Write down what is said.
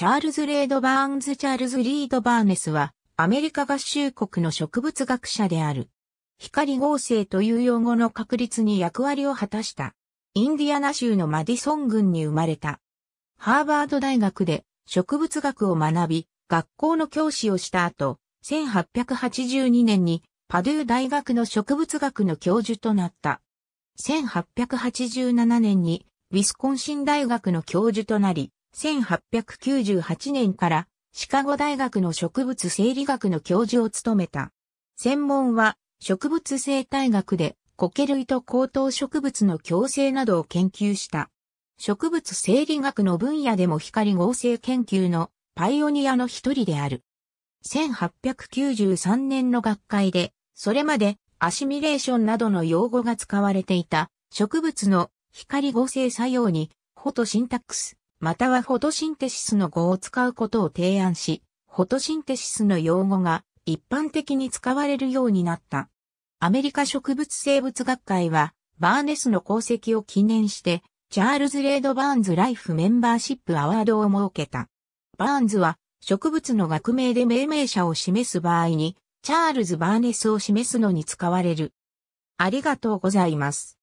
チャールズ・レードバーンズ・チャールズ・リード・バーネスは、アメリカ合衆国の植物学者である。光合成という用語の確立に役割を果たした。インディアナ州のマディソン郡に生まれた。ハーバード大学で植物学を学び、学校の教師をした後、1882年にパドゥー大学の植物学の教授となった。1887年にウィスコンシン大学の教授となり、1898年からシカゴ大学の植物生理学の教授を務めた。専門は植物生態学でコケ類と高等植物の共生などを研究した。植物生理学の分野でも光合成研究のパイオニアの一人である。1893年の学会で、それまでアシミレーションなどの用語が使われていた植物の光合成作用にフォトシンタックス、またはフォトシンテシスの語を使うことを提案し、フォトシンテシスの用語が一般的に使われるようになった。アメリカ植物生物学会は、バーネスの功績を記念して、チャールズ・レード・バーンズ・ライフ・メンバーシップ・アワードを設けた。バーンズは、植物の学名で命名者を示す場合に、チャールズ・バーネスを示すのに使われる。ありがとうございます。